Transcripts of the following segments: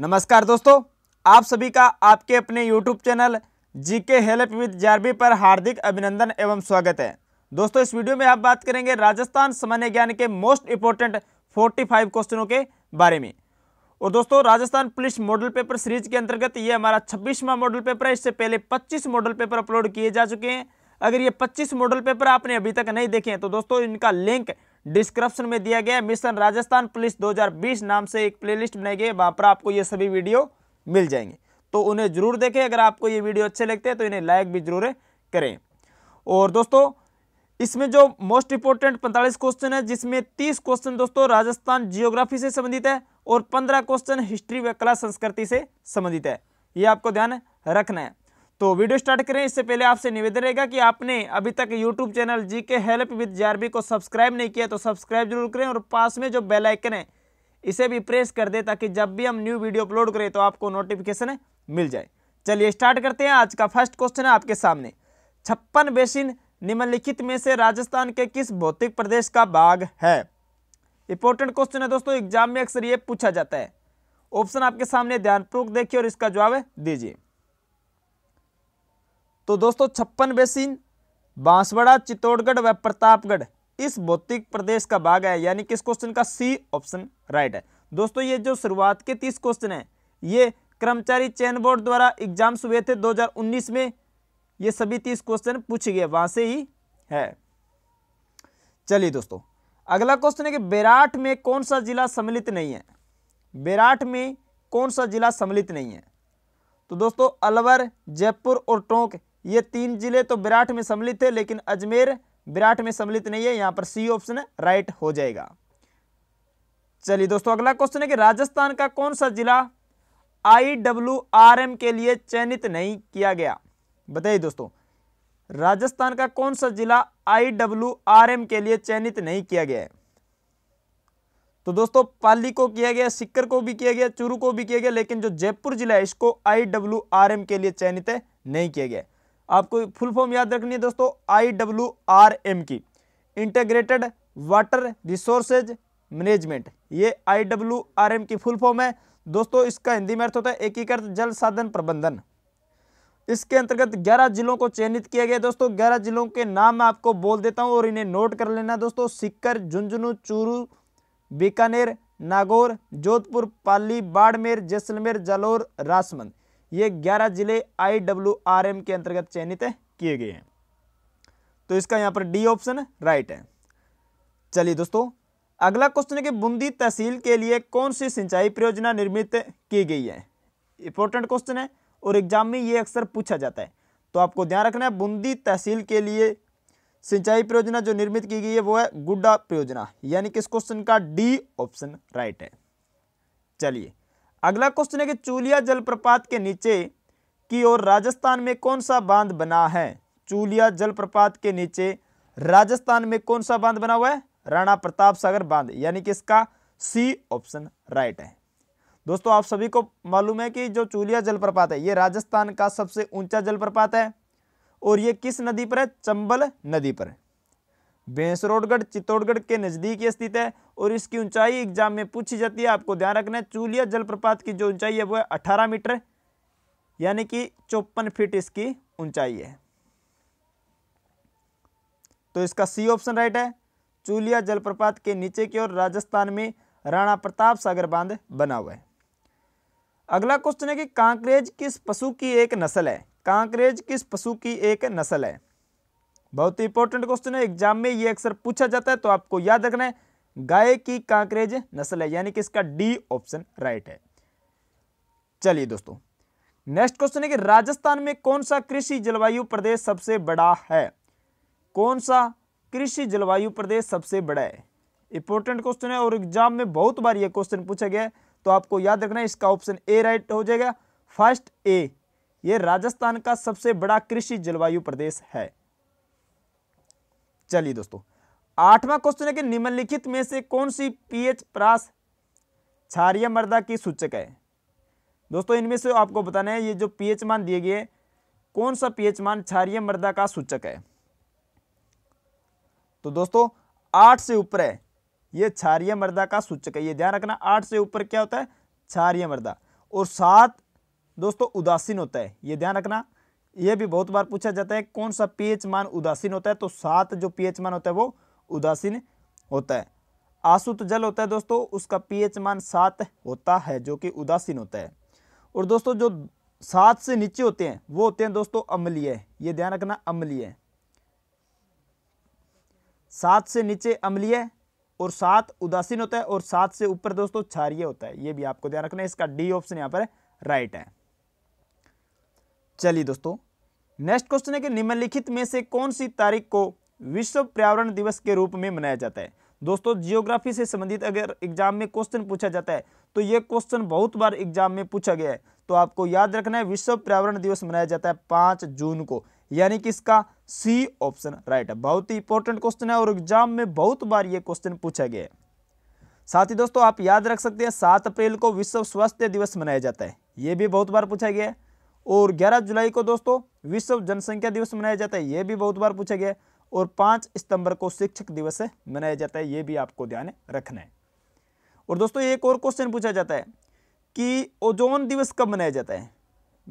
नमस्कार दोस्तों आप सभी का आपके अपने यूट्यूब चैनल जी के हेल्प विद जारबी पर हार्दिक अभिनंदन एवं स्वागत है दोस्तों इस वीडियो में आप बात करेंगे राजस्थान सामान्य ज्ञान के मोस्ट इंपॉर्टेंट 45 क्वेश्चनों के बारे में और दोस्तों Rajasthan police model paper series के अंतर्गत ये हमारा छब्बीसवां मॉडल पेपर है इससे पहले पच्चीस मॉडल पेपर अपलोड किए जा चुके हैं अगर ये पच्चीस मॉडल पेपर आपने अभी तक नहीं देखे हैं तो दोस्तों इनका लिंक डिस्क्रिप्शन में दिया गया मिशन राजस्थान पुलिस 2020 नाम से एक प्लेलिस्ट बनाई गई वहाँ पर आपको ये सभी वीडियो मिल जाएंगे तो उन्हें जरूर देखें अगर आपको ये वीडियो अच्छे लगते हैं तो इन्हें लाइक भी जरूर करें और दोस्तों इसमें जो मोस्ट इंपोर्टेंट 45 क्वेश्चन है जिसमें 30 क्वेश्चन दोस्तों राजस्थान जियोग्राफी से संबंधित है और 15 क्वेश्चन हिस्ट्री व कला संस्कृति से संबंधित है ये आपको ध्यान रखना है तो वीडियो स्टार्ट करें इससे पहले आपसे निवेदन रहेगा कि आपने अभी तक यूट्यूब चैनल जी के हेल्प विद जे को सब्सक्राइब नहीं किया तो सब्सक्राइब जरूर करें और पास में जो बेल आइकन है इसे भी प्रेस कर दें ताकि जब भी हम न्यू वीडियो अपलोड करें तो आपको नोटिफिकेशन मिल जाए चलिए स्टार्ट करते हैं आज का फर्स्ट क्वेश्चन है आपके सामने छप्पन बेसिन निम्नलिखित में से राजस्थान के किस भौतिक प्रदेश का भाग है इंपॉर्टेंट क्वेश्चन है दोस्तों एग्जाम में अक्सर ये पूछा जाता है ऑप्शन आपके सामने ध्यानपूर्वक देखिए और इसका जवाब दीजिए तो दोस्तों छप्पन बेसिन बांसवाड़ा चित्तौड़गढ़ व प्रतापगढ़ इस भौतिक प्रदेश का भाग है यानी कि इस क्वेश्चन का सी ऑप्शन राइट है दोस्तों ये जो शुरुआत के तीस क्वेश्चन हैं ये कर्मचारी चयन बोर्ड द्वारा एग्जाम्स हुए थे 2019 में ये सभी तीस क्वेश्चन पूछे गए वहाँ से ही है चलिए दोस्तों अगला क्वेश्चन है कि बेराट में कौन सा जिला सम्मिलित नहीं है बेराट में कौन सा जिला सम्मिलित नहीं है तो दोस्तों अलवर जयपुर और टोंक ये तीन जिले तो विराट में सम्मिलित है लेकिन अजमेर विराट में सम्मिलित नहीं है यहां पर सी ऑप्शन राइट हो जाएगा चलिए दोस्तों अगला क्वेश्चन है कि राजस्थान का कौन सा जिला आई डब्ल्यू आर एम के लिए चयनित नहीं किया गया बताइए दोस्तों राजस्थान का कौन सा जिला आई डब्ल्यू आर एम के लिए चयनित नहीं किया गया है तो दोस्तों पाली को किया गया सिक्कर को भी किया गया चूरू को भी किया गया लेकिन जो जयपुर जिला है इसको आई डब्ल्यू आर एम के लिए चयनित नहीं किया गया आपको फुल फॉर्म याद रखनी है दोस्तों आई डब्ल्यू आर एम की इंटेग्रेटेड वाटर रिसोर्सेज मैनेजमेंट ये आई डब्ल्यू आर एम की फुल फॉर्म है दोस्तों इसका हिंदी में अर्थ होता है एकीकृत जल साधन प्रबंधन इसके अंतर्गत 11 जिलों को चयनित किया गया दोस्तों 11 जिलों के नाम मैं आपको बोल देता हूं और इन्हें नोट कर लेना दोस्तों सिक्कर झुंझुनू चूरू बीकानेर नागौर जोधपुर पाली बाड़मेर जैसलमेर जालौर राजसमंद ये 11 जिले आई के अंतर्गत चयनित किए गए हैं तो इसका यहाँ पर डी ऑप्शन राइट है चलिए दोस्तों अगला क्वेश्चन है कि बूंदी तहसील के लिए कौन सी सिंचाई परियोजना निर्मित की गई है इंपॉर्टेंट क्वेश्चन है और एग्जाम में ये अक्सर पूछा जाता है तो आपको ध्यान रखना है बूंदी तहसील के लिए सिंचाई परियोजना जो निर्मित की गई है वो है गुड्डा परियोजना यानी कि इस क्वेश्चन का डी ऑप्शन राइट है चलिए अगला क्वेश्चन है कि चूलिया जलप्रपात के नीचे की ओर राजस्थान में कौन सा बांध बना है चूलिया जलप्रपात के नीचे राजस्थान में कौन सा बांध बना हुआ है राणा प्रताप सागर बांध यानी कि इसका सी ऑप्शन राइट है दोस्तों आप सभी को मालूम है कि जो चूलिया जलप्रपात है ये राजस्थान का सबसे ऊंचा जलप्रपात है और ये किस नदी पर है चंबल नदी पर है भैंसरोडगढ़ चित्तौड़गढ़ के नज़दीक स्थित है और इसकी ऊंचाई एग्जाम में पूछी जाती है आपको ध्यान रखना है चूलिया जलप्रपात की जो ऊंचाई है वो है अठारह मीटर यानी कि चौपन फीट इसकी ऊंचाई है तो इसका सी ऑप्शन राइट है चूलिया जलप्रपात के नीचे की ओर राजस्थान में राणा प्रताप सागर बांध बना हुआ है अगला क्वेश्चन है कि कांकरेज किस पशु की एक नस्ल है कांकरेज किस पशु की एक नस्ल है बहुत ही इंपॉर्टेंट क्वेश्चन है एग्जाम में ये अक्सर पूछा जाता है तो आपको याद रखना है गाय की कांकरेज नस्ल है यानी कि इसका डी ऑप्शन राइट है चलिए दोस्तों नेक्स्ट क्वेश्चन है कि राजस्थान में कौन सा कृषि जलवायु प्रदेश सबसे बड़ा है कौन सा कृषि जलवायु प्रदेश सबसे बड़ा है इंपॉर्टेंट क्वेश्चन है और एग्जाम में बहुत बार यह क्वेश्चन पूछा गया है तो आपको याद रखना है इसका ऑप्शन ए राइट हो जाएगा फर्स्ट ए ये राजस्थान का सबसे बड़ा कृषि जलवायु प्रदेश है चलिए दोस्तों आठवां क्वेश्चन है कि निम्नलिखित में से कौन सी पीएच प्रास क्षारिय मर्दा की सूचक है दोस्तों इनमें से आपको बताना है ये जो पीएच मान दिए गए कौन सा पीएच मान क्षारिय मर्दा का सूचक है तो दोस्तों आठ से ऊपर है ये क्षारिय मर्दा का सूचक है ये ध्यान रखना आठ से ऊपर क्या होता है क्षारिय मर्दा और सात दोस्तों उदासीन होता है ये ध्यान रखना यह भी बहुत बार पूछा जाता है कौन सा पीएच मान उदासीन होता है तो सात जो पीएच मान होता है वो उदासीन होता है आसुत जल होता है दोस्तों उसका पीएच मान सात होता है जो कि उदासीन होता है और दोस्तों जो सात से नीचे होते हैं वो होते हैं दोस्तों अम्लीय ये ध्यान रखना अम्लीय सात से नीचे अम्लीय और सात उदासीन होता है और सात से ऊपर दोस्तों क्षारिय होता है ये भी आपको ध्यान रखना है इसका डी ऑप्शन यहाँ पर राइट है चलिए दोस्तों नेक्स्ट क्वेश्चन है कि निम्नलिखित में से कौन सी तारीख को विश्व पर्यावरण दिवस के रूप में मनाया जाता है दोस्तों जियोग्राफी से संबंधित अगर एग्जाम में क्वेश्चन पूछा जाता है तो यह क्वेश्चन बहुत बार एग्जाम में पूछा गया है तो आपको याद रखना है विश्व पर्यावरण दिवस मनाया जाता है पांच जून को यानी कि इसका सी ऑप्शन राइट है बहुत ही इंपॉर्टेंट क्वेश्चन है और एग्जाम में बहुत बार ये क्वेश्चन पूछा गया है साथ ही दोस्तों आप याद रख सकते हैं सात अप्रैल को विश्व स्वास्थ्य दिवस मनाया जाता है यह भी बहुत बार पूछा गया है और 11 जुलाई को दोस्तों विश्व जनसंख्या दिवस मनाया जाता है ये भी बहुत बार पूछा गया और 5 सितंबर को शिक्षक दिवस मनाया जाता है ये भी आपको ध्यान रखना है और दोस्तों एक और क्वेश्चन पूछा जाता है कि ओजोन दिवस कब मनाया जाता है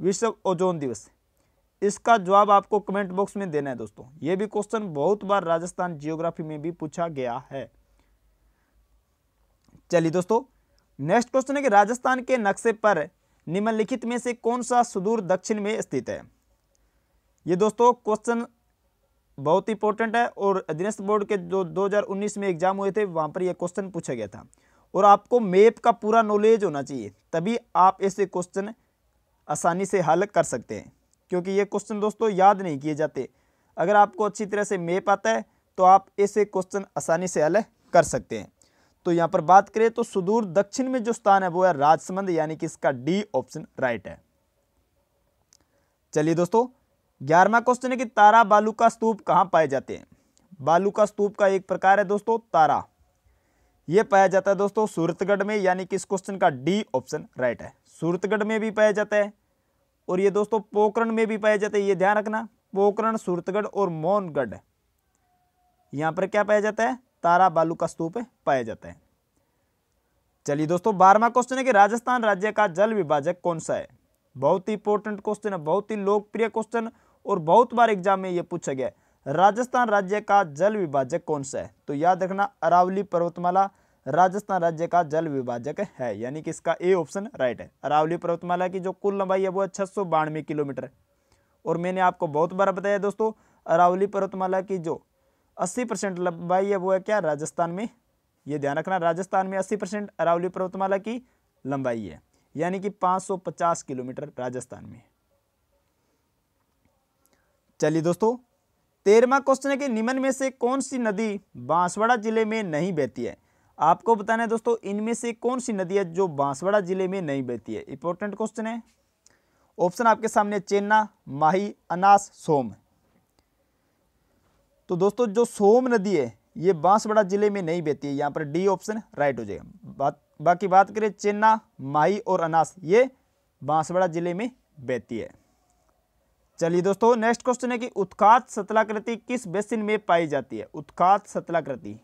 विश्व ओजोन दिवस इसका जवाब आपको कमेंट बॉक्स में देना है दोस्तों ये भी क्वेश्चन बहुत बार राजस्थान जियोग्राफी में भी पूछा गया है चलिए दोस्तों नेक्स्ट क्वेश्चन है कि राजस्थान के नक्शे पर निम्नलिखित में से कौन सा सुदूर दक्षिण में स्थित है ये दोस्तों क्वेश्चन बहुत इंपॉर्टेंट है और अधीनस्थ बोर्ड के जो 2019 में एग्जाम हुए थे वहाँ पर यह क्वेश्चन पूछा गया था और आपको मैप का पूरा नॉलेज होना चाहिए तभी आप ऐसे क्वेश्चन आसानी से हल कर सकते हैं क्योंकि ये क्वेश्चन दोस्तों याद नहीं किए जाते अगर आपको अच्छी तरह से मैप आता है तो आप ऐसे क्वेश्चन आसानी से हल कर सकते हैं तो यहां पर बात करें तो सुदूर दक्षिण में जो स्थान है वो है राजसमंद यानी कि इसका डी ऑप्शन राइट है चलिए दोस्तों ग्यारहवा क्वेश्चन है कि तारा बालू का स्तूप कहां पाए जाते हैं बालू का स्तूप का एक प्रकार है दोस्तों तारा यह पाया जाता है दोस्तों सूरतगढ़ में यानी कि इस क्वेश्चन का डी ऑप्शन राइट है सूरतगढ़ में भी पाया जाता है और ये दोस्तों पोकरण में भी पाया जाता है ये ध्यान रखना पोकरण सूरतगढ़ और मोहनगढ़ यहां पर क्या पाया जाता है तारा बालू का स्तूप पाया जाता है चलिए दोस्तों बारहवा क्वेश्चन है कि राजस्थान राज्य का जल विभाजक कौन सा है बहुत ही इंपॉर्टेंट क्वेश्चन है बहुत ही लोकप्रिय क्वेश्चन और बहुत बार एग्जाम में यह पूछा गया राजस्थान राज्य का जल विभाजक कौन सा है तो याद रखना अरावली पर्वतमाला राजस्थान राज्य का जल विभाजक है यानी कि इसका ए ऑप्शन राइट है अरावली पर्वतमाला की जो कुल लंबाई है वो है छः किलोमीटर और मैंने आपको बहुत बार बताया दोस्तों अरावली पर्वतमाला की जो अस्सी परसेंट लंबाई है वो है क्या राजस्थान में ये ध्यान रखना राजस्थान में अस्सी परसेंट अरावली पर्वतमाला की लंबाई है यानी कि 550 किलोमीटर राजस्थान में चलिए दोस्तों तेरहवा क्वेश्चन है कि निम्न में से कौन सी नदी बांसवाड़ा जिले में नहीं बहती है आपको बताना है दोस्तों इनमें से कौन सी नदी है जो बांसवाड़ा जिले में नहीं बहती है इंपॉर्टेंट क्वेश्चन है ऑप्शन आपके सामने चेन्ना माही अनास सोम तो दोस्तों जो सोम नदी है ये बांसवाड़ा जिले में नहीं बहती है यहाँ पर डी ऑप्शन राइट हो जाएगा बात बाकी बात करें चेन्ना माही और अनास ये बांसवाड़ा जिले में बहती है चलिए दोस्तों नेक्स्ट क्वेश्चन है कि उत्खात सतलाकृति किस बेसिन में पाई जाती है उत्खात सतलाकृति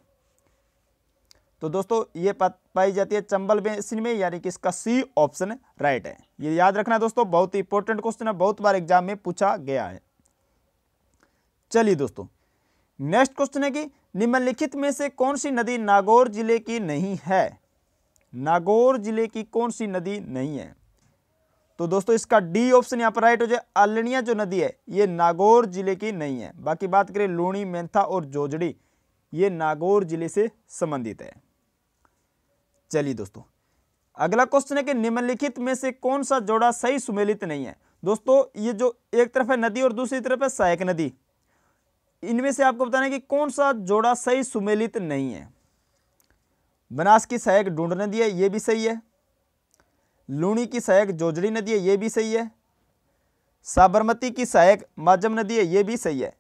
तो दोस्तों ये पाई जाती है चंबल बेसिन में यानी कि इसका सी ऑप्शन राइट है ये याद रखना दोस्तों बहुत ही इंपॉर्टेंट क्वेश्चन है बहुत बार एग्जाम में पूछा गया है चलिए दोस्तों नेक्स्ट क्वेश्चन है कि निम्नलिखित में से कौन सी नदी नागौर जिले की नहीं है नागौर जिले की कौन सी नदी नहीं है तो दोस्तों इसका डी ऑप्शन यहां पर राइट हो जाए अलनिया जो नदी है ये नागौर जिले की नहीं है बाकी बात करें लूणी मेंथा और जोजड़ी ये नागौर जिले से संबंधित है चलिए दोस्तों अगला क्वेश्चन है कि निम्नलिखित में से कौन सा जोड़ा सही सुमेलित नहीं है दोस्तों ये जो एक तरफ है नदी और दूसरी तरफ है सहायक नदी इनमें से आपको बताना है कि कौन सा जोड़ा सही सुमेलित नहीं है बनास की सहायक ढूंढ नदी है ये भी सही है लूणी की सहायक जोजड़ी नदी है ये भी सही है साबरमती की सहायक माजम नदी है ये भी सही है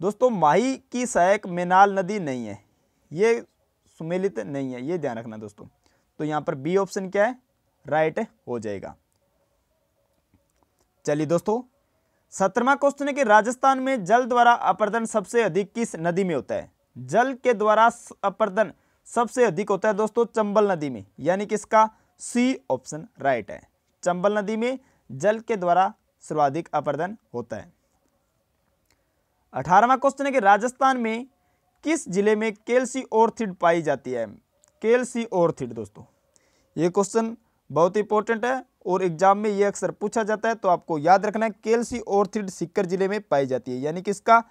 दोस्तों माही की सहायक मेनाल नदी नहीं है ये सुमेलित नहीं है ये ध्यान रखना दोस्तों तो यहाँ पर बी ऑप्शन क्या है राइट हो जाएगा चलिए दोस्तों सत्रवा क्वेश्चन है कि राजस्थान में जल द्वारा अपर्दन सबसे अधिक किस नदी में होता है जल के द्वारा अपर्दन सबसे अधिक होता है दोस्तों चंबल नदी में यानी कि इसका सी ऑप्शन राइट है चंबल नदी में जल के द्वारा सर्वाधिक अपर्दन होता है अठारहवा क्वेश्चन है कि राजस्थान में किस जिले में केलसी ओरथिड पाई जाती है केलसी ओरथिड दोस्तों ये क्वेश्चन बहुत इंपॉर्टेंट है और एग्जाम में ये अक्सर पूछा जाता है तो आपको याद रखना है केलसी ऑर्थिड सिक्कर जिले में पाई जाती है यानी कि इसका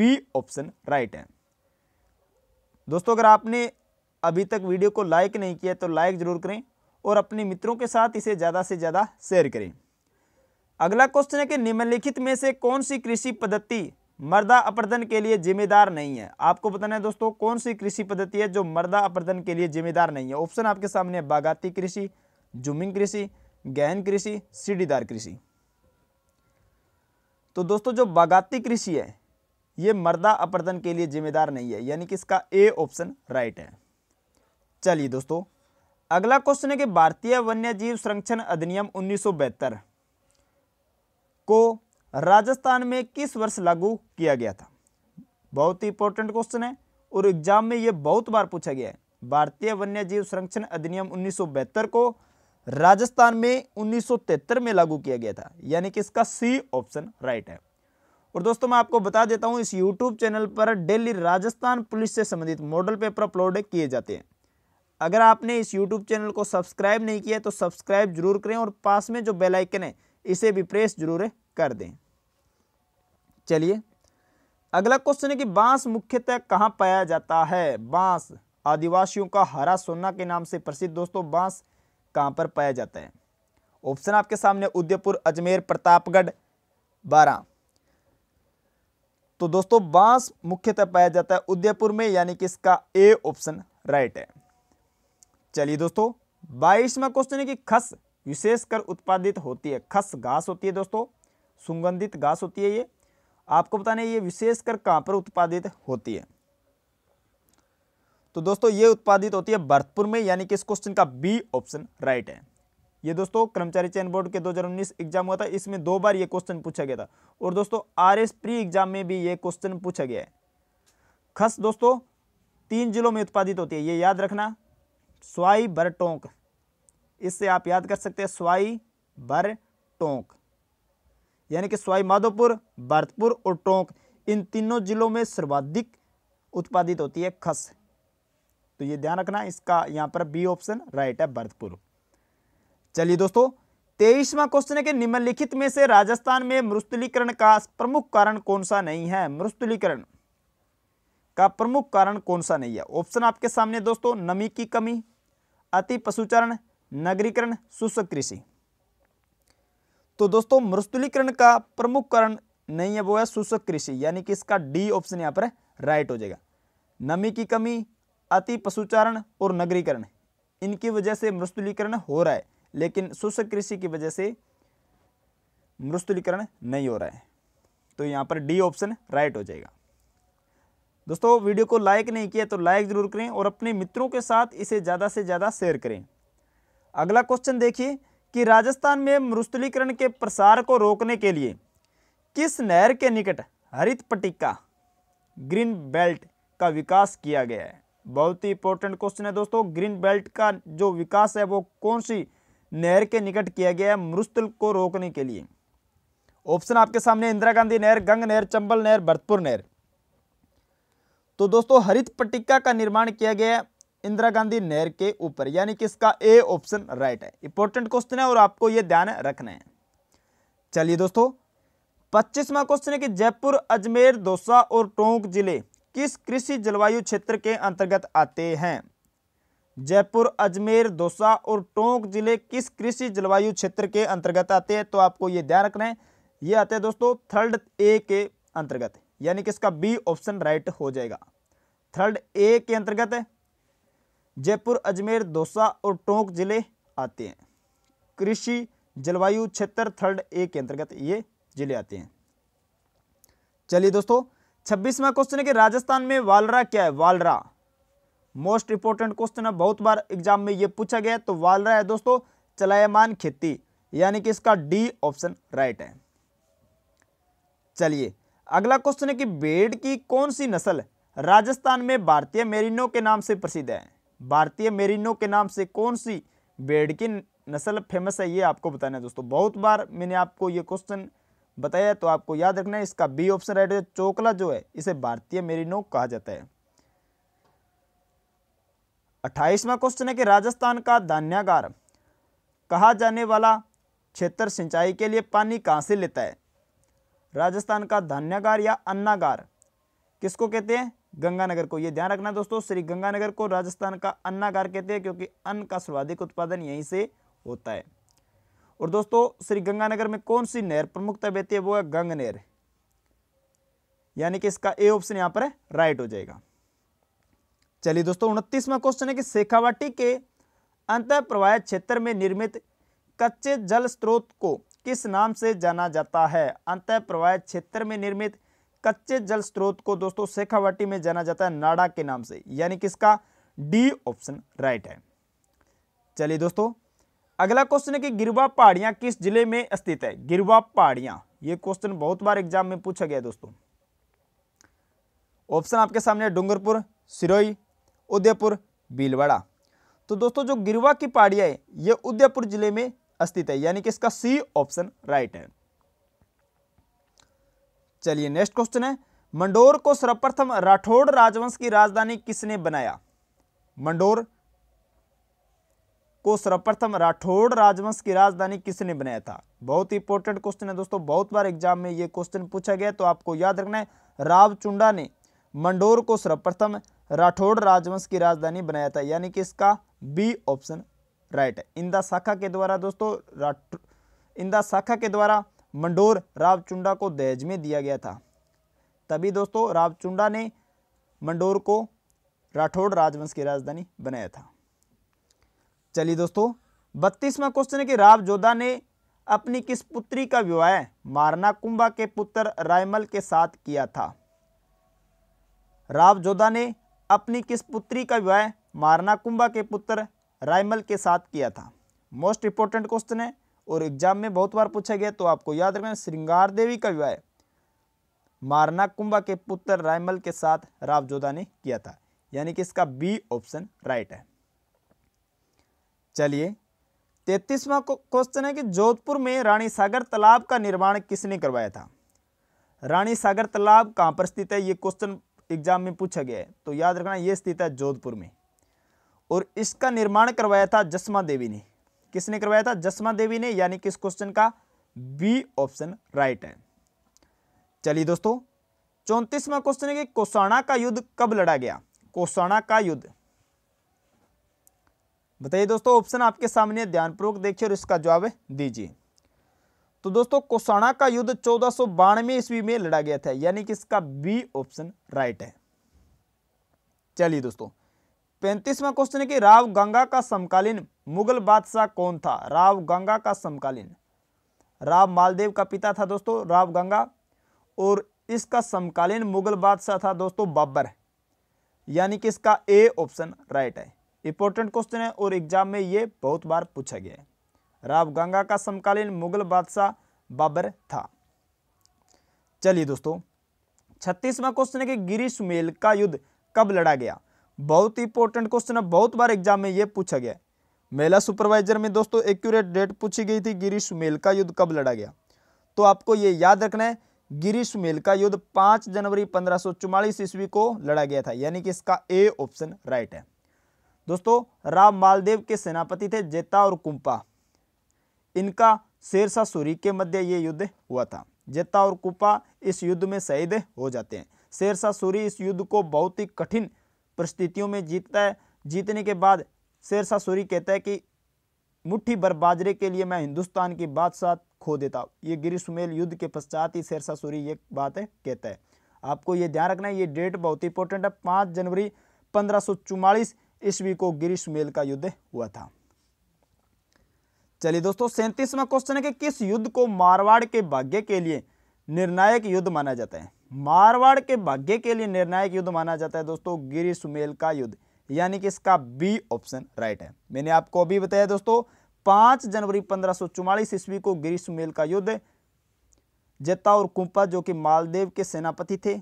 बी ऑप्शन राइट है दोस्तों अगर आपने अभी तक वीडियो को लाइक नहीं किया तो लाइक ज़रूर करें और अपने मित्रों के साथ इसे ज़्यादा से ज़्यादा शेयर करें अगला क्वेश्चन है कि निम्नलिखित में से कौन सी कृषि पद्धति मर्दा अपर्दन के लिए जिम्मेदार नहीं है आपको बताना है दोस्तों कौन सी कृषि पद्धति है जो मर्दा अपर्दन के लिए जिम्मेदार नहीं है ऑप्शन आपके सामने बागाती कृषि जूमिंग कृषि गहन कृषि सीढ़ीदार कृषि तो दोस्तों जो बागाती कृषि है ये मर्दा अपर्दन के लिए जिम्मेदार नहीं है यानी कि इसका ए ऑप्शन राइट है चलिए दोस्तों अगला क्वेश्चन है कि भारतीय वन्यजीव संरक्षण अधिनियम उन्नीस को राजस्थान में किस वर्ष लागू किया गया था बहुत ही इंपॉर्टेंट क्वेश्चन है और एग्जाम में यह बहुत बार पूछा गया है भारतीय वन्यजीव संरक्षण अधिनियम उन्नीस को राजस्थान में उन्नीस में लागू किया गया था यानी कि इसका सी ऑप्शन राइट है और दोस्तों मैं आपको बता देता हूं इस यूट्यूब चैनल पर डेली राजस्थान पुलिस से संबंधित मॉडल पेपर अपलोड किए जाते हैं अगर आपने इस यूट्यूब चैनल को सब्सक्राइब नहीं किया तो सब्सक्राइब जरूर करें और पास में जो बेलाइकन है इसे भी प्रेस जरूर कर दें चलिए अगला क्वेश्चन है कि बांस मुख्यतः कहाँ पाया जाता है बांस आदिवासियों का हरा सोना के नाम से प्रसिद्ध दोस्तों बांस कहाँ पर पाया जाता है ऑप्शन आपके सामने उदयपुर अजमेर प्रतापगढ़ बारह तो दोस्तों बांस मुख्यतः पाया जाता है उदयपुर में यानी कि इसका ए ऑप्शन राइट है चलिए दोस्तों बाईसवा क्वेश्चन है कि खस विशेषकर उत्पादित होती है खस घास होती है दोस्तों सुगंधित घास होती है ये आपको बताना ये विशेषकर कहाँ पर उत्पादित होती है तो दोस्तों ये उत्पादित होती है भरतपुर में यानी कि इस क्वेश्चन का बी ऑप्शन राइट है ये दोस्तों कर्मचारी चयन बोर्ड के 2019 एग्जाम हुआ था इसमें दो बार ये क्वेश्चन पूछा गया था और दोस्तों आर एस प्री एग्जाम में भी ये क्वेश्चन पूछा गया है खस दोस्तों तीन जिलों में उत्पादित होती है ये याद रखना स्वाई भर टोंक इससे आप याद कर सकते हैं स्वाई भर टोंक यानी कि स्वाई माधोपुर भरतपुर और टोंक इन तीनों जिलों में सर्वाधिक उत्पादित होती है खस तो ये ध्यान रखना इसका यहां पर बी ऑप्शन राइट है भरतपुर चलिए दोस्तों तेईसवा क्वेश्चन है कि निम्नलिखित में से राजस्थान में मृस्तलीकरण का प्रमुख कारण कौन सा नहीं है मृस्तलीकरण का प्रमुख कारण कौन सा नहीं है ऑप्शन आपके सामने दोस्तों नमी की कमी अति पशुचारण नगरीकरण शुष्क कृषि तो दोस्तों मृस्तलीकरण का प्रमुख कारण नहीं है वो है शुष्क कृषि यानी कि इसका डी ऑप्शन यहां पर राइट हो जाएगा नमी की कमी अति पशुचारण और नगरीकरण इनकी वजह से मृस्तुलीकरण हो रहा है लेकिन शुष्क कृषि की वजह से मृस्तुलीकरण नहीं हो रहा है तो यहाँ पर डी ऑप्शन राइट हो जाएगा दोस्तों वीडियो को लाइक नहीं किया तो लाइक ज़रूर करें और अपने मित्रों के साथ इसे ज़्यादा से ज़्यादा शेयर करें अगला क्वेश्चन देखिए कि राजस्थान में मृस्तुलीकरण के प्रसार को रोकने के लिए किस नहर के निकट हरित पटिका ग्रीन बेल्ट का विकास किया गया है बहुत ही इंपॉर्टेंट क्वेश्चन है दोस्तों ग्रीन बेल्ट का जो विकास है वो कौन सी नहर के निकट किया गया है मरुस्थल को रोकने के लिए ऑप्शन आपके सामने इंदिरा गांधी नहर गंग नहर चंबल नहर भरतपुर नहर तो दोस्तों हरित पट्टिका का निर्माण किया गया है इंदिरा गांधी नहर के ऊपर यानी कि इसका ए ऑप्शन राइट है इंपॉर्टेंट क्वेश्चन है और आपको यह ध्यान रखना है चलिए दोस्तों पच्चीसवा क्वेश्चन है कि जयपुर अजमेर दौसा और टोंक जिले किस कृषि जलवायु क्षेत्र के अंतर्गत आते हैं जयपुर अजमेर दौसा और टोंक जिले किस कृषि जलवायु क्षेत्र के अंतर्गत आते हैं तो आपको ये ध्यान रखना है ये आते हैं दोस्तों थर्ड ए के अंतर्गत यानी कि इसका बी ऑप्शन राइट हो जाएगा थर्ड ए के अंतर्गत है जयपुर अजमेर दौसा और टोंक जिले आते हैं कृषि जलवायु क्षेत्र थर्ड ए के अंतर्गत ये जिले आते हैं चलिए दोस्तों छब्बीसवा क्वेश्चन है कि राजस्थान में वालरा क्या है वालरा मोस्ट इंपोर्टेंट क्वेश्चन है बहुत बार एग्जाम में ये पूछा गया तो वालरा है दोस्तों चलायमान खेती यानी कि इसका डी ऑप्शन राइट है चलिए अगला क्वेश्चन है कि भेड़ की कौन सी नस्ल राजस्थान में भारतीय मेरिनो के नाम से प्रसिद्ध है भारतीय मेरिनो के नाम से कौन सी भेड़ की नस्ल फेमस है ये आपको बताना है दोस्तों बहुत बार मैंने आपको ये क्वेश्चन बताया तो आपको याद रखना है इसका बी ऑप्शन राइट है चोकला जो है इसे भारतीय मेरिनो कहा जाता है अट्ठाईसवा क्वेश्चन है कि राजस्थान का धान्यागार कहा जाने वाला क्षेत्र सिंचाई के लिए पानी कहाँ से लेता है राजस्थान का धान्यागार या अन्नागार किसको कहते हैं गंगानगर को यह ध्यान रखना दोस्तों श्री गंगानगर को राजस्थान का अन्नागार कहते हैं क्योंकि अन्न का सर्वाधिक उत्पादन यहीं से होता है और दोस्तों श्री गंगानगर में कौन सी नहर प्रमुखता बहती है वो है गंग नहर यानी कि इसका ए ऑप्शन यहां पर राइट हो जाएगा चलिए दोस्तों उनतीसवा क्वेश्चन है कि शेखावाटी के अंत प्रवाह क्षेत्र में निर्मित कच्चे जल स्रोत को किस नाम से जाना जाता है अंत प्रवाह क्षेत्र में निर्मित कच्चे जल स्रोत को दोस्तों शेखावाटी में जाना जाता है नाडा के नाम से यानी किसका डी ऑप्शन राइट है चलिए दोस्तों अगला क्वेश्चन है कि गिरवा पहाड़ियाँ किस जिले में स्थित है गिरवा पहाड़ियाँ ये क्वेश्चन बहुत बार एग्जाम में पूछा गया दोस्तों ऑप्शन आपके सामने है डूंगरपुर सिरोई उदयपुर बीलवाड़ा तो दोस्तों जो गिरवा की पहाड़ियाँ है ये उदयपुर जिले में स्थित है यानी कि इसका सी ऑप्शन राइट है चलिए नेक्स्ट क्वेश्चन है मंडोर को सर्वप्रथम राठौड़ राजवंश की राजधानी किसने बनाया मंडोर को सर्वप्रथम राठौड़ राजवंश की राजधानी किसने बनाया था बहुत इंपॉर्टेंट क्वेश्चन है दोस्तों बहुत बार एग्जाम में ये क्वेश्चन पूछा गया तो आपको याद रखना है रावचुंडा ने मंडोर को सर्वप्रथम राठौड़ राजवंश की राजधानी बनाया था यानी कि इसका बी ऑप्शन राइट है इंदा शाखा के द्वारा दोस्तों इंदा शाखा के द्वारा मंडोर रावचुंडा को दहेज में दिया गया था तभी दोस्तों रावचुंडा ने मंडोर को राठौड़ राजवंश की राजधानी बनाया था चलिए दोस्तों बत्तीसवा क्वेश्चन है कि राव जोधा ने अपनी किस पुत्री का विवाह मारना कुंभा के पुत्र रायमल के साथ किया था राव जोधा ने अपनी किस पुत्री का विवाह मारना कुंभा के पुत्र रायमल के साथ किया था मोस्ट इंपॉर्टेंट क्वेश्चन है और एग्जाम में बहुत बार पूछा गया तो आपको याद रखना श्रृंगार देवी का विवाह मारना कुंभा के पुत्र रायमल के साथ जोधा ने किया था यानी कि इसका बी ऑप्शन राइट है चलिए तैतीसवा क्वेश्चन है कि जोधपुर में रानी सागर तालाब का निर्माण किसने करवाया था रानी सागर तालाब कहाँ पर स्थित है ये क्वेश्चन एग्जाम में पूछा गया है तो याद रखना ये स्थित है जोधपुर में और इसका निर्माण करवाया था जसमा देवी ने किसने करवाया था जसमा देवी ने यानी कि इस क्वेश्चन का बी ऑप्शन राइट है चलिए दोस्तों चौंतीसवा क्वेश्चन है कि कोसाणा का युद्ध कब लड़ा गया कोसाणा का युद्ध बताइए दोस्तों ऑप्शन आपके सामने ध्यानपूर्वक देखिए और इसका जवाब दीजिए तो दोस्तों कोसाणा का युद्ध चौदह सौ बानवे ईस्वी में लड़ा गया था यानी कि इसका बी ऑप्शन राइट है चलिए दोस्तों पैंतीसवा क्वेश्चन है कि राव गंगा का समकालीन मुगल बादशाह कौन था राव गंगा का समकालीन राव मालदेव का पिता था दोस्तों राव गंगा और इसका समकालीन मुगल बादशाह था दोस्तों बाबर यानी कि इसका ए ऑप्शन राइट है इंपॉर्टेंट क्वेश्चन है और एग्जाम में ये बहुत बार पूछा गया है राव गंगा का समकालीन मुगल बादशाह बाबर था चलिए दोस्तों छत्तीसवां क्वेश्चन है कि गिरीश मेल का युद्ध कब लड़ा गया बहुत इंपॉर्टेंट क्वेश्चन है बहुत बार एग्जाम में ये पूछा गया मेला सुपरवाइजर में दोस्तों एक्यूरेट डेट पूछी गई थी गिरीश मेल का युद्ध कब लड़ा गया तो आपको ये याद रखना है गिरीश मेल का युद्ध 5 जनवरी 1544 ईस्वी को लड़ा गया था यानी कि इसका ए ऑप्शन राइट है दोस्तों राम मालदेव के सेनापति थे जेता और कुंपा इनका शेरशाह सूरी के मध्य ये युद्ध हुआ था जेता और कुंपा इस युद्ध में शहीद हो जाते हैं शेरशाह सूरी इस युद्ध को बहुत ही कठिन परिस्थितियों में जीतता है जीतने के बाद शेरशाह सूरी कहता है कि मुट्ठी भर बाजरे के लिए मैं हिंदुस्तान की बादशाह खो देता हूँ ये गिरी सुमेल युद्ध के पश्चात ही शेरशाह सूरी ये बात है कहता है आपको ये ध्यान रखना है ये डेट बहुत इंपॉर्टेंट है पाँच जनवरी पंद्रह ईस्वी को गिरीशमेल का युद्ध हुआ था चलिए दोस्तों सैंतीसवा क्वेश्चन है कि किस युद्ध को मारवाड़ के भाग्य के लिए निर्णायक युद्ध माना जाता है मारवाड़ के भाग्य के लिए निर्णायक युद्ध माना जाता है दोस्तों गिरी सुमेल का युद्ध यानी कि इसका बी ऑप्शन राइट है मैंने आपको अभी बताया दोस्तों पांच जनवरी पंद्रह सौ ईस्वी को गिरी सुमेल का युद्ध जत्ता और कुंपा जो कि मालदेव के सेनापति थे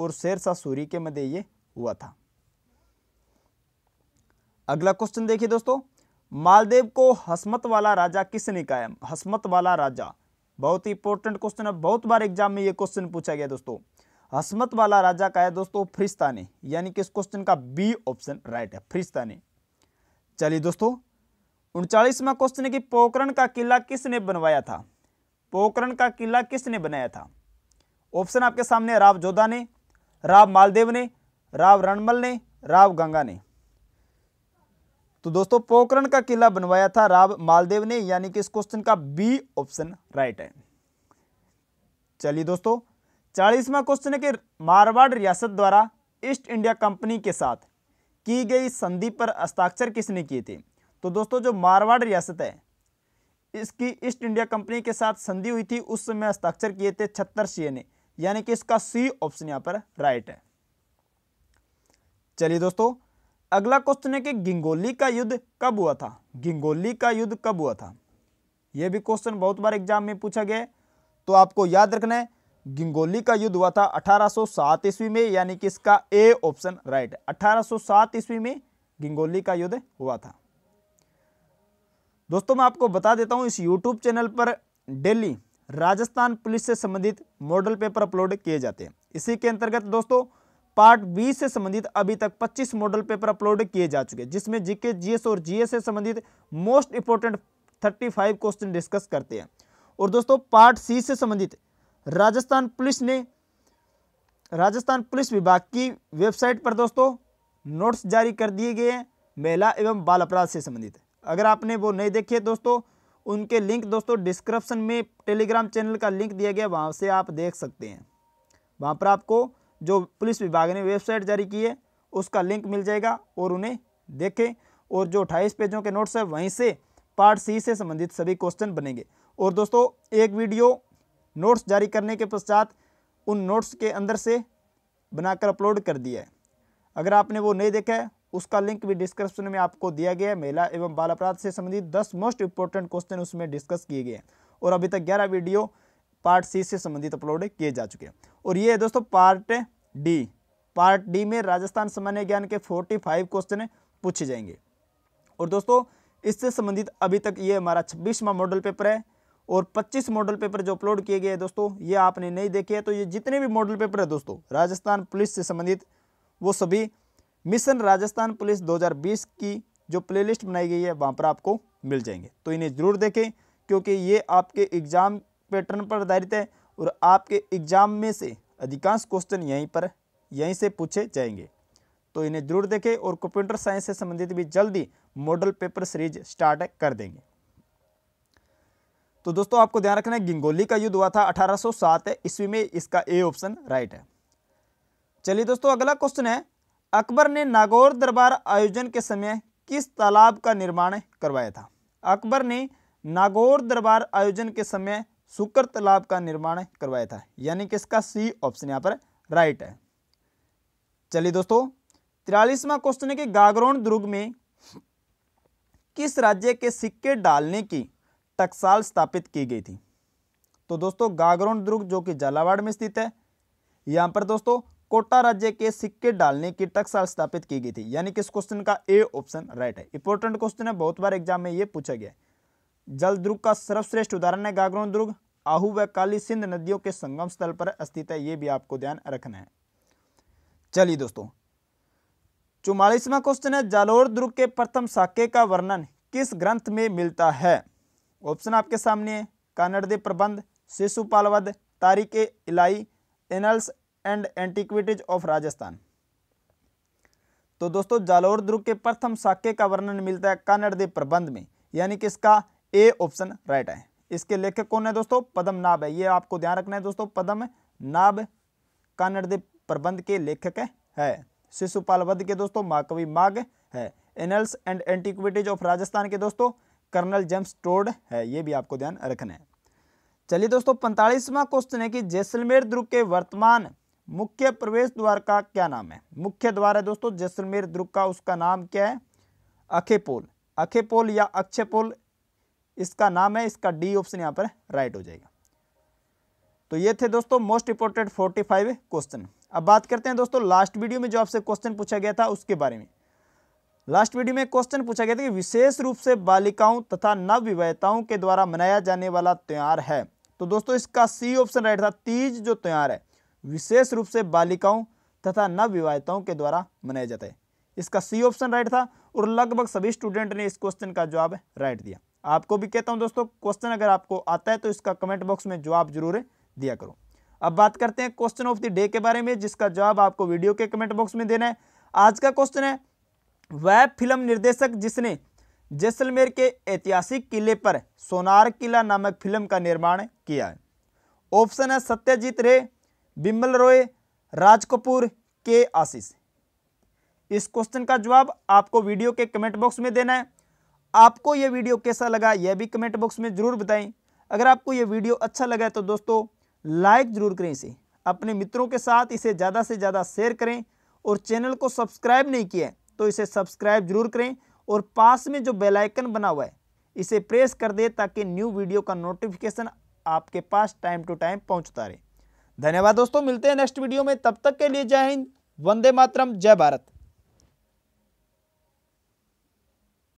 और शेरशाह सूरी के मध्य ये हुआ था अगला क्वेश्चन देखिए दोस्तों मालदेव को हसमत वाला राजा किसने कहा है हसमत वाला राजा बहुत ही इंपॉर्टेंट क्वेश्चन है बहुत बार एग्जाम में ये क्वेश्चन पूछा गया दोस्तों हसमत वाला राजा का है दोस्तों फ्रिस्ता ने यानी कि इस क्वेश्चन का बी ऑप्शन राइट है फ्रिस्ता ने चलिए दोस्तों उनचालीसवा क्वेश्चन है कि पोकरण का किला किसने बनवाया था पोकरण का किला किसने बनाया था ऑप्शन आपके सामने राव जोधा ने राव मालदेव ने राव रणमल ने राव गंगा ने तो दोस्तों पोकरण का किला बनवाया था राव मालदेव ने यानी कि इस क्वेश्चन का बी ऑप्शन राइट है चलिए दोस्तों चालीसवा क्वेश्चन है कि मारवाड़ रियासत द्वारा ईस्ट इंडिया कंपनी के साथ की गई संधि पर हस्ताक्षर किसने किए थे तो दोस्तों जो मारवाड़ रियासत है इसकी ईस्ट इंडिया कंपनी के साथ संधि हुई थी उस समय हस्ताक्षर किए थे छत्तर सी ने यानी कि इसका सी ऑप्शन यहां पर राइट है चलिए दोस्तों अगला क्वेश्चन है कि गिंगोली का युद्ध कब हुआ था गिंगोली का युद्ध कब हुआ था यह भी क्वेश्चन बहुत बार एग्जाम में पूछा गया तो आपको याद रखना है गिंगोली का युद्ध हुआ था 1807 ईस्वी में यानी कि इसका ए ऑप्शन राइट 1807 ईस्वी में गिंगोली का युद्ध हुआ था दोस्तों मैं आपको बता देता हूं इस यूट्यूब चैनल पर डेली राजस्थान पुलिस से संबंधित मॉडल पेपर अपलोड किए जाते हैं इसी के अंतर्गत दोस्तों पार्ट बी से संबंधित अभी तक 25 मॉडल पेपर अपलोड किए जा चुके हैं जिसमें जीके जीएस और जीएस से संबंधित मोस्ट इंपोर्टेंट 35 क्वेश्चन डिस्कस करते हैं और दोस्तों पार्ट सी से संबंधित राजस्थान पुलिस ने राजस्थान पुलिस विभाग की वेबसाइट पर दोस्तों नोट्स जारी कर दिए गए हैं महिला एवं बाल अपराध से संबंधित अगर आपने वो नहीं देखे दोस्तों उनके लिंक दोस्तों डिस्क्रिप्शन में टेलीग्राम चैनल का लिंक दिया गया वहाँ से आप देख सकते हैं वहाँ पर आपको जो पुलिस विभाग ने वेबसाइट जारी की है उसका लिंक मिल जाएगा और उन्हें देखें और जो अट्ठाईस पेजों के नोट्स है वहीं से पार्ट सी से संबंधित सभी क्वेश्चन बनेंगे और दोस्तों एक वीडियो नोट्स जारी करने के पश्चात उन नोट्स के अंदर से बनाकर अपलोड कर दिया है अगर आपने वो नहीं देखा है उसका लिंक भी डिस्क्रिप्शन में आपको दिया गया है महिला एवं बाल अपराध से संबंधित 10 मोस्ट इंपॉर्टेंट क्वेश्चन उसमें डिस्कस किए गए हैं और अभी तक 11 वीडियो पार्ट सी से संबंधित अपलोड किए जा चुके हैं और ये है दोस्तों पार्ट डी पार्ट डी में राजस्थान सामान्य ज्ञान के 45 क्वेश्चन पूछे जाएंगे और दोस्तों इससे संबंधित अभी तक ये हमारा छब्बीसवा मॉडल पेपर है और 25 मॉडल पेपर जो अपलोड किए गए हैं दोस्तों ये आपने नहीं देखे हैं तो ये जितने भी मॉडल पेपर है दोस्तों राजस्थान पुलिस से संबंधित वो सभी मिशन राजस्थान पुलिस 2020 की जो प्लेलिस्ट बनाई गई है वहाँ पर आपको मिल जाएंगे तो इन्हें ज़रूर देखें क्योंकि ये आपके एग्ज़ाम पैटर्न पर आधारित है और आपके एग्जाम में से अधिकांश क्वेश्चन यहीं पर यहीं से पूछे जाएंगे तो इन्हें जरूर देखें और कंप्यूटर साइंस से संबंधित भी जल्दी मॉडल पेपर सीरीज स्टार्ट कर देंगे तो दोस्तों आपको ध्यान रखना है गिंगोली का युद्ध हुआ था 1807 ईस्वी में इसका ए ऑप्शन राइट है चलिए दोस्तों अगला क्वेश्चन है अकबर ने नागौर दरबार आयोजन के समय किस तालाब का निर्माण करवाया था अकबर ने नागौर दरबार आयोजन के समय सुकर तालाब का निर्माण करवाया था यानी कि इसका सी ऑप्शन यहाँ पर राइट है चलिए दोस्तों तिरालीसवा क्वेश्चन है कि गागरोन दुर्ग में किस राज्य के सिक्के डालने की टकसाल स्थापित की गई थी तो दोस्तों गागरोन दुर्ग जो कि झालावाड़ में स्थित है यहाँ पर दोस्तों कोटा राज्य के सिक्के डालने की टकसाल स्थापित की गई थी यानी कि इस क्वेश्चन का ए ऑप्शन राइट है इंपॉर्टेंट क्वेश्चन है बहुत बार एग्जाम में ये पूछा गया है जल दुर्ग का सर्वश्रेष्ठ उदाहरण है गागरोन दुर्ग आहू व काली सिंध नदियों के संगम स्थल पर स्थित है ये भी आपको ध्यान रखना है चलिए दोस्तों चौवालीसवा क्वेश्चन है जालोर दुर्ग के प्रथम साके का वर्णन किस ग्रंथ में मिलता है ऑप्शन आपके सामने है कानडदे प्रबंध शिशुपालवद तारीख ए इलाई annals and antiquities of Rajasthan तो दोस्तों जालोर दुर्ग के प्रथम साके का वर्णन मिलता है कानडदे प्रबंध में यानी किसका ए ऑप्शन राइट है इसके लेखक कौन है दोस्तों पदम नाभ है ये आपको ध्यान रखना है दोस्तों पदम नाभ कानडदेव प्रबंध के लेखक है शिशुपाल वध के दोस्तों महाकवि माग है annals and antiquities of Rajasthan के दोस्तों कर्नल जेम्स टोड है ये भी आपको ध्यान रखना है चलिए दोस्तों पैंतालीसवा क्वेश्चन है कि जैसलमेर दुर्ग के वर्तमान मुख्य प्रवेश द्वार का क्या नाम है मुख्य द्वार है दोस्तों जैसलमेर दुर्ग का उसका नाम क्या है अखेपोल अखेपोल या अक्षेपोल इसका नाम है इसका डी ऑप्शन यहाँ पर राइट हो जाएगा तो ये थे दोस्तों most important forty five question अब बात करते हैं दोस्तों लास्ट वीडियो में जो आपसे क्वेश्चन पूछा गया था उसके बारे में लास्ट वीडियो में क्वेश्चन पूछा गया था कि विशेष रूप से बालिकाओं तथा नव के द्वारा मनाया जाने वाला त्यौहार है तो दोस्तों इसका सी ऑप्शन राइट था तीज जो त्यौहार है विशेष रूप से बालिकाओं तथा नव विवाहिताओं के द्वारा मनाया जाता है इसका सी ऑप्शन राइट था और लगभग सभी स्टूडेंट ने इस क्वेश्चन का जवाब राइट दिया आपको भी कहता हूं दोस्तों क्वेश्चन अगर आपको आता है तो इसका कमेंट बॉक्स में जवाब जरूर दिया करो अब बात करते हैं क्वेश्चन ऑफ द डे के बारे में जिसका जवाब आपको वीडियो के कमेंट बॉक्स में देना है आज का क्वेश्चन है वह फिल्म निर्देशक जिसने जैसलमेर के ऐतिहासिक किले पर सोनार किला नामक फिल्म का निर्माण किया है ऑप्शन है सत्यजीत रे बिमल रॉय राज कपूर के आशीष इस क्वेश्चन का जवाब आपको वीडियो के कमेंट बॉक्स में देना है आपको ये वीडियो कैसा लगा यह भी कमेंट बॉक्स में ज़रूर बताएं अगर आपको ये वीडियो अच्छा लगा तो दोस्तों लाइक ज़रूर करें इसे अपने मित्रों के साथ इसे ज़्यादा से ज़्यादा शेयर करें और चैनल को सब्सक्राइब नहीं किया तो इसे सब्सक्राइब जरूर करें और पास में जो बेलाइकन बना हुआ है इसे प्रेस कर दें ताकि न्यू वीडियो का नोटिफिकेशन आपके पास टाइम टू टाइम पहुंचता रहे धन्यवाद दोस्तों मिलते हैं नेक्स्ट वीडियो में तब तक के लिए जय हिंद वंदे मातरम जय भारत